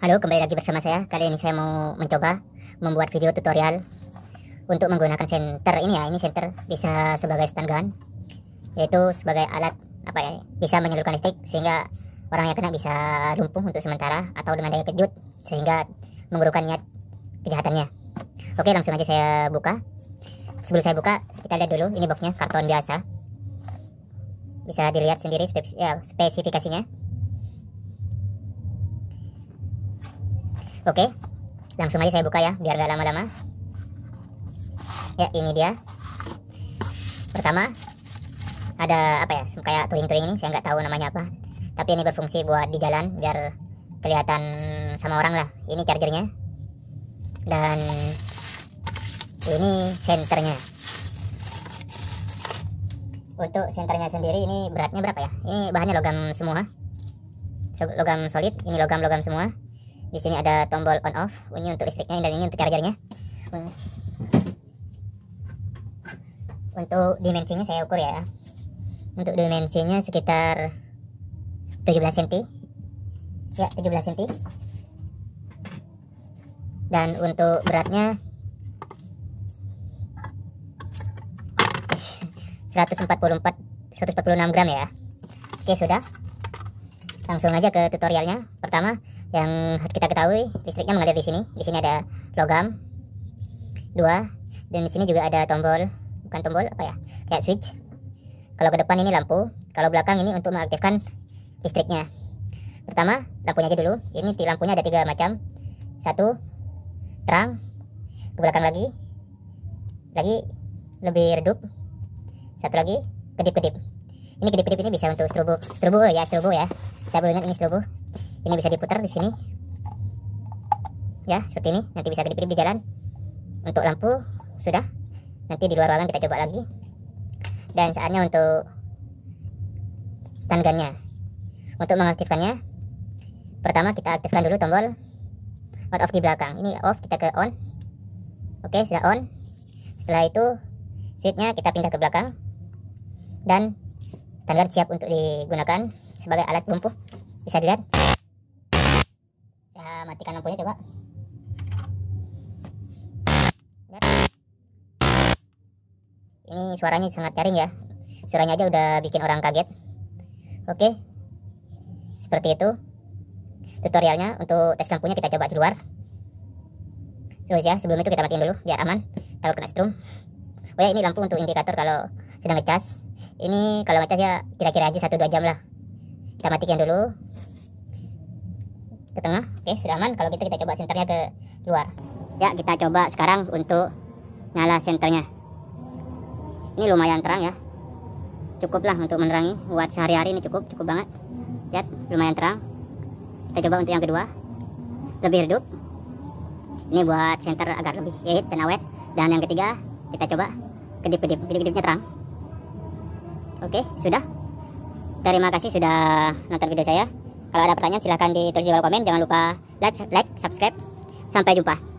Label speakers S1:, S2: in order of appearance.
S1: Halo, kembali lagi bersama saya. Kali ini saya mau mencoba membuat video tutorial untuk menggunakan senter ini ya. Ini senter bisa sebagai stand gun, yaitu sebagai alat apa ya? Bisa menyalurkan listrik sehingga orang yang kena bisa lumpuh untuk sementara atau dengan daya kejut sehingga mengurukan niat kejahatannya. Oke, langsung aja saya buka. Sebelum saya buka, kita lihat dulu ini boxnya karton biasa. Bisa dilihat sendiri ya, spesifikasinya Oke, langsung aja saya buka ya, biar gak lama-lama. Ya, ini dia. Pertama, ada apa ya, kayak touring-touring ini, saya nggak tahu namanya apa. Tapi ini berfungsi buat di jalan, biar kelihatan sama orang lah. Ini chargernya. Dan ini senternya. Untuk senternya sendiri ini beratnya berapa ya? Ini bahannya logam semua. Logam solid, ini logam-logam semua di sini ada tombol on off, ini untuk listriknya dan ini untuk chargernya. Untuk dimensinya saya ukur ya. Untuk dimensinya sekitar 17 cm. Ya, 17 cm. Dan untuk beratnya 144 146 gram ya. Oke, sudah. Langsung aja ke tutorialnya. Pertama, yang harus kita ketahui listriknya mengalir di sini di sini ada logam dua dan di sini juga ada tombol bukan tombol apa ya kayak switch kalau ke depan ini lampu kalau belakang ini untuk mengaktifkan listriknya pertama lampunya aja dulu ini di lampunya ada tiga macam satu terang ke belakang lagi lagi lebih redup satu lagi kedip-kedip ini kedip-kedip ini bisa untuk strobo strobo ya strobo ya saya belum ingat ini strobo ini bisa diputar di sini ya seperti ini nanti bisa dipilih di jalan untuk lampu sudah nanti di luar ruangan kita coba lagi dan saatnya untuk stand gunnya untuk mengaktifkannya pertama kita aktifkan dulu tombol on off di belakang ini off kita ke on oke sudah on setelah itu switchnya kita pindah ke belakang dan standar siap untuk digunakan sebagai alat lumpuh bisa dilihat matikan lampunya coba ini suaranya sangat nyaring ya suaranya aja udah bikin orang kaget oke seperti itu tutorialnya untuk tes lampunya kita coba di luar terus ya sebelum itu kita matiin dulu biar aman kalau kena strum oh ya ini lampu untuk indikator kalau sedang ngecas ini kalau ngecas ya kira-kira aja 1-2 jam lah kita matikan dulu ke tengah oke sudah aman kalau gitu kita coba senternya ke luar ya kita coba sekarang untuk nyala senternya ini lumayan terang ya cukuplah untuk menerangi buat sehari-hari ini cukup cukup banget lihat lumayan terang kita coba untuk yang kedua lebih redup ini buat senter agar lebih jahit dan awet dan yang ketiga kita coba kedip-kedip kedip-kedipnya terang oke sudah terima kasih sudah nonton video saya kalau ada pertanyaan silahkan ditulis di kolom komen. Jangan lupa like, like, subscribe. Sampai jumpa.